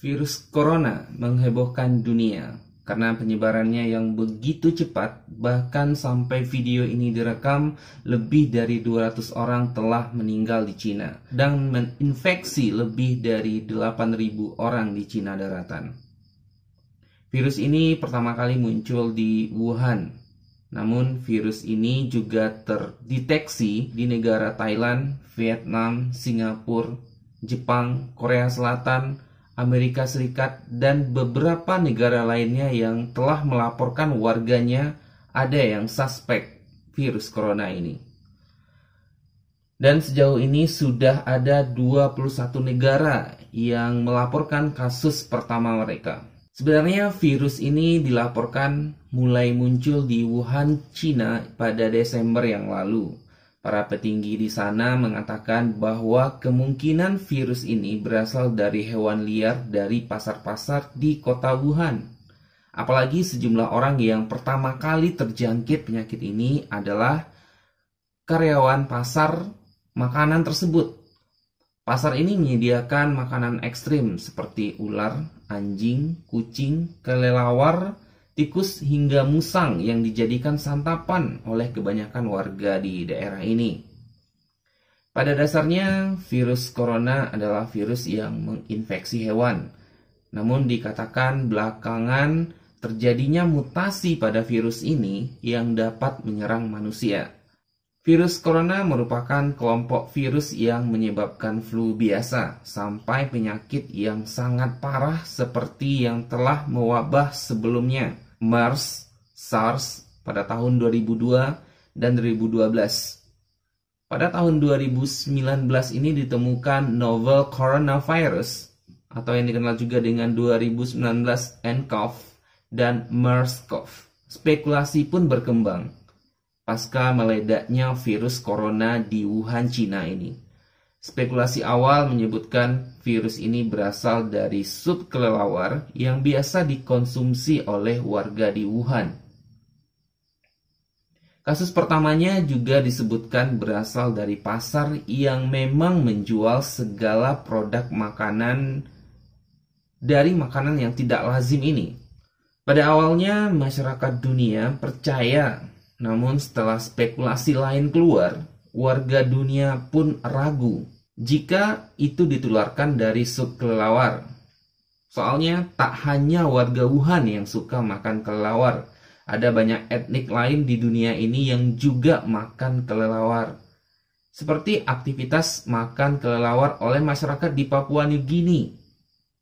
Virus corona menghebohkan dunia karena penyebarannya yang begitu cepat bahkan sampai video ini direkam lebih dari 200 orang telah meninggal di Cina dan menginfeksi lebih dari 8.000 orang di Cina daratan. Virus ini pertama kali muncul di Wuhan. Namun virus ini juga terdeteksi di negara Thailand, Vietnam, Singapura, Jepang, Korea Selatan, Amerika Serikat, dan beberapa negara lainnya yang telah melaporkan warganya ada yang suspek virus corona ini. Dan sejauh ini sudah ada 21 negara yang melaporkan kasus pertama mereka. Sebenarnya virus ini dilaporkan mulai muncul di Wuhan, Cina pada Desember yang lalu. Para petinggi di sana mengatakan bahwa kemungkinan virus ini berasal dari hewan liar dari pasar-pasar di kota Wuhan. Apalagi sejumlah orang yang pertama kali terjangkit penyakit ini adalah karyawan pasar makanan tersebut. Pasar ini menyediakan makanan ekstrim seperti ular, anjing, kucing, kelelawar, tikus hingga musang yang dijadikan santapan oleh kebanyakan warga di daerah ini. Pada dasarnya, virus corona adalah virus yang menginfeksi hewan. Namun dikatakan belakangan terjadinya mutasi pada virus ini yang dapat menyerang manusia. Virus corona merupakan kelompok virus yang menyebabkan flu biasa sampai penyakit yang sangat parah seperti yang telah mewabah sebelumnya MERS, SARS pada tahun 2002 dan 2012. Pada tahun 2019 ini ditemukan novel coronavirus atau yang dikenal juga dengan 2019 nCoV dan MERS-CoV. Spekulasi pun berkembang pasca meledaknya virus corona di Wuhan, Cina ini. Spekulasi awal menyebutkan virus ini berasal dari sup kelelawar yang biasa dikonsumsi oleh warga di Wuhan. Kasus pertamanya juga disebutkan berasal dari pasar yang memang menjual segala produk makanan dari makanan yang tidak lazim ini. Pada awalnya masyarakat dunia percaya, namun setelah spekulasi lain keluar, warga dunia pun ragu jika itu ditularkan dari sup kelelawar. Soalnya tak hanya warga Wuhan yang suka makan kelelawar, ada banyak etnik lain di dunia ini yang juga makan kelelawar. Seperti aktivitas makan kelelawar oleh masyarakat di Papua New Guinea.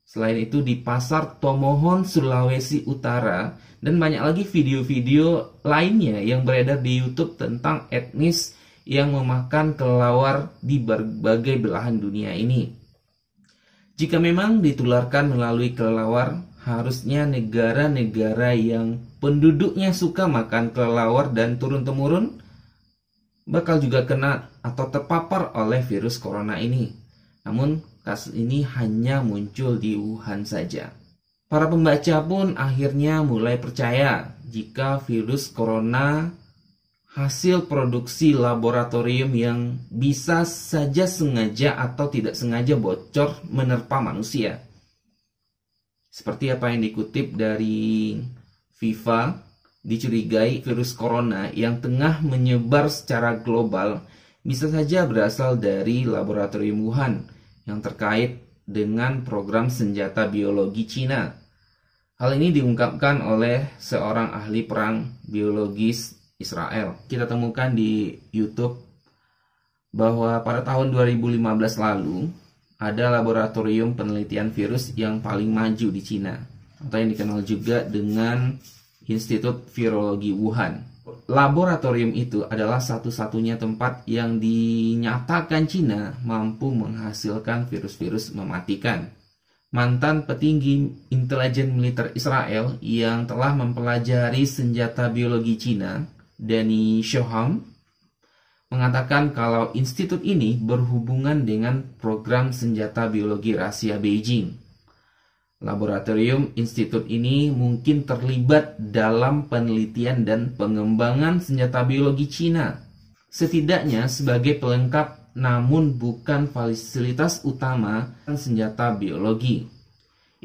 Selain itu di pasar Tomohon, Sulawesi Utara, dan banyak lagi video-video lainnya yang beredar di YouTube tentang etnis yang memakan kelelawar di berbagai belahan dunia ini. Jika memang ditularkan melalui kelelawar, harusnya negara-negara yang penduduknya suka makan kelelawar dan turun-temurun bakal juga kena atau terpapar oleh virus corona ini. Namun, kasus ini hanya muncul di Wuhan saja. Para pembaca pun akhirnya mulai percaya jika virus corona hasil produksi laboratorium yang bisa saja sengaja atau tidak sengaja bocor menerpa manusia. Seperti apa yang dikutip dari FIFA, dicurigai virus corona yang tengah menyebar secara global bisa saja berasal dari laboratorium Wuhan yang terkait dengan program senjata biologi Cina. Hal ini diungkapkan oleh seorang ahli perang biologis Israel. Kita temukan di YouTube bahwa pada tahun 2015 lalu ada laboratorium penelitian virus yang paling maju di Cina atau yang dikenal juga dengan Institut Virologi Wuhan. Laboratorium itu adalah satu-satunya tempat yang dinyatakan Cina mampu menghasilkan virus-virus mematikan. Mantan petinggi intelijen militer Israel yang telah mempelajari senjata biologi Cina Danny Shoham mengatakan kalau institut ini berhubungan dengan program senjata biologi rahasia Beijing. Laboratorium institut ini mungkin terlibat dalam penelitian dan pengembangan senjata biologi Cina, setidaknya sebagai pelengkap namun bukan fasilitas utama senjata biologi.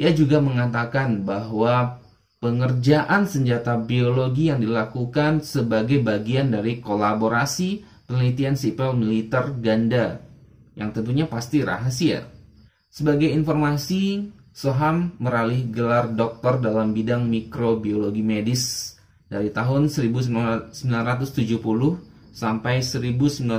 Ia juga mengatakan bahwa pengerjaan senjata biologi yang dilakukan sebagai bagian dari kolaborasi penelitian sipil militer ganda yang tentunya pasti rahasia. Sebagai informasi, Soham meralih gelar doktor dalam bidang mikrobiologi medis dari tahun 1970 sampai 1991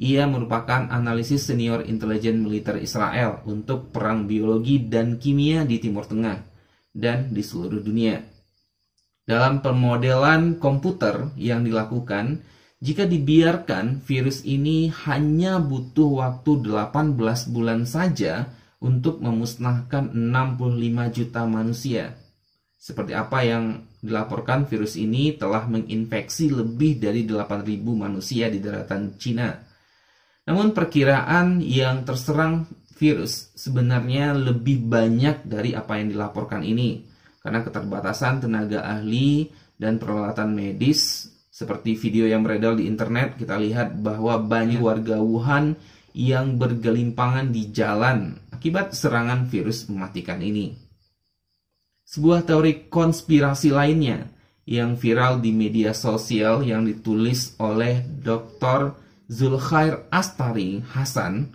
ia merupakan analisis senior intelijen militer Israel untuk perang biologi dan kimia di Timur Tengah dan di seluruh dunia. Dalam pemodelan komputer yang dilakukan, jika dibiarkan virus ini hanya butuh waktu 18 bulan saja untuk memusnahkan 65 juta manusia. Seperti apa yang dilaporkan virus ini telah menginfeksi lebih dari 8.000 manusia di daratan Cina. Namun perkiraan yang terserang virus sebenarnya lebih banyak dari apa yang dilaporkan ini karena keterbatasan tenaga ahli dan peralatan medis seperti video yang beredar di internet kita lihat bahwa banyak ya. warga Wuhan yang bergelimpangan di jalan akibat serangan virus mematikan ini. Sebuah teori konspirasi lainnya yang viral di media sosial yang ditulis oleh Dr. Zulkhair Astari Hasan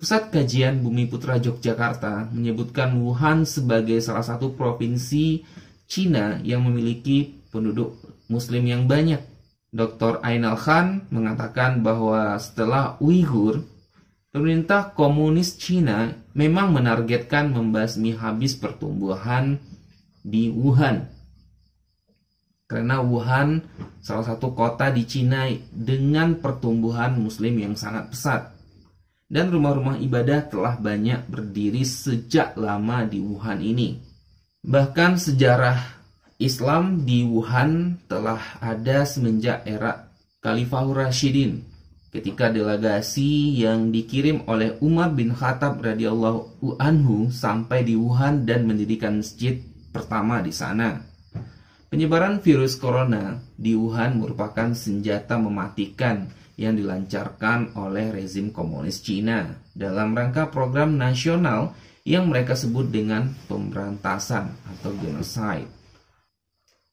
Pusat Kajian Bumi Putra Yogyakarta menyebutkan Wuhan sebagai salah satu provinsi Cina yang memiliki penduduk muslim yang banyak. Dr. Ainal Khan mengatakan bahwa setelah Uighur, pemerintah komunis Cina memang menargetkan membasmi habis pertumbuhan di Wuhan. Karena Wuhan salah satu kota di Cina dengan pertumbuhan muslim yang sangat pesat dan rumah-rumah ibadah telah banyak berdiri sejak lama di Wuhan ini. Bahkan sejarah Islam di Wuhan telah ada semenjak era Khalifah Rashidin ketika delegasi yang dikirim oleh Umar bin Khattab radhiyallahu anhu sampai di Wuhan dan mendirikan masjid pertama di sana. Penyebaran virus corona di Wuhan merupakan senjata mematikan yang dilancarkan oleh rezim komunis Cina dalam rangka program nasional yang mereka sebut dengan pemberantasan atau genocide.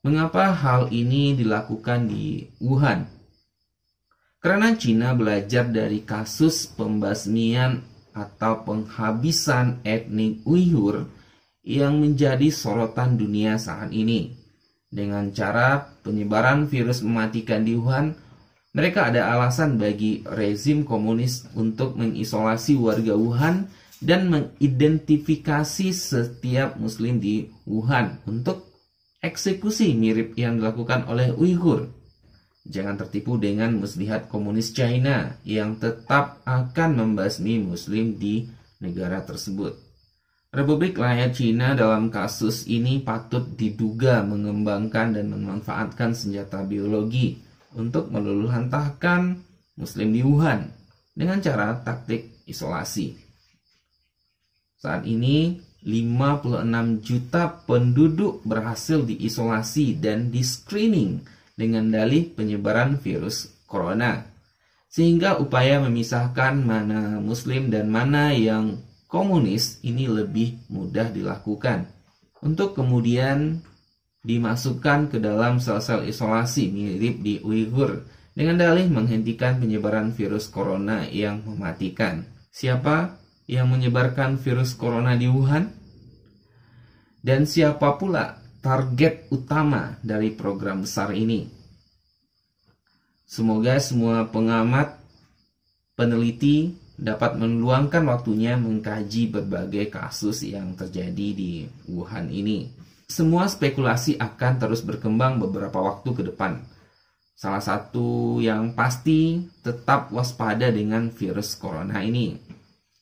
Mengapa hal ini dilakukan di Wuhan? Karena Cina belajar dari kasus pembasmian atau penghabisan etnik Uighur yang menjadi sorotan dunia saat ini. Dengan cara penyebaran virus mematikan di Wuhan, mereka ada alasan bagi rezim komunis untuk mengisolasi warga Wuhan dan mengidentifikasi setiap muslim di Wuhan untuk eksekusi mirip yang dilakukan oleh Uighur. Jangan tertipu dengan muslihat komunis China yang tetap akan membasmi muslim di negara tersebut. Republik Rakyat Cina dalam kasus ini patut diduga mengembangkan dan memanfaatkan senjata biologi untuk meluluhantahkan Muslim di Wuhan dengan cara taktik isolasi. Saat ini, 56 juta penduduk berhasil diisolasi dan di-screening dengan dalih penyebaran virus corona. Sehingga upaya memisahkan mana muslim dan mana yang komunis ini lebih mudah dilakukan. Untuk kemudian dimasukkan ke dalam sel-sel isolasi mirip di Uighur dengan dalih menghentikan penyebaran virus corona yang mematikan. Siapa yang menyebarkan virus corona di Wuhan? Dan siapa pula target utama dari program besar ini? Semoga semua pengamat, peneliti dapat meluangkan waktunya mengkaji berbagai kasus yang terjadi di Wuhan ini semua spekulasi akan terus berkembang beberapa waktu ke depan. Salah satu yang pasti tetap waspada dengan virus corona ini.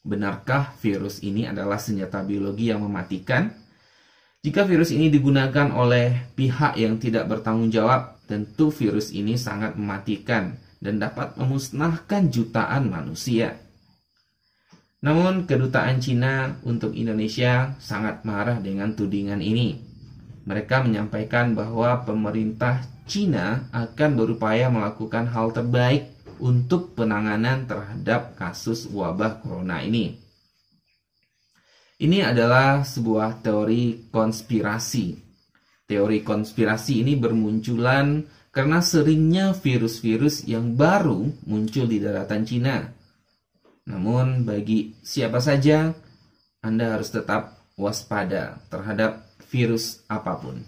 Benarkah virus ini adalah senjata biologi yang mematikan? Jika virus ini digunakan oleh pihak yang tidak bertanggung jawab, tentu virus ini sangat mematikan dan dapat memusnahkan jutaan manusia. Namun, kedutaan Cina untuk Indonesia sangat marah dengan tudingan ini mereka menyampaikan bahwa pemerintah Cina akan berupaya melakukan hal terbaik untuk penanganan terhadap kasus wabah corona ini. Ini adalah sebuah teori konspirasi. Teori konspirasi ini bermunculan karena seringnya virus-virus yang baru muncul di daratan Cina. Namun bagi siapa saja, Anda harus tetap waspada terhadap virus apapun.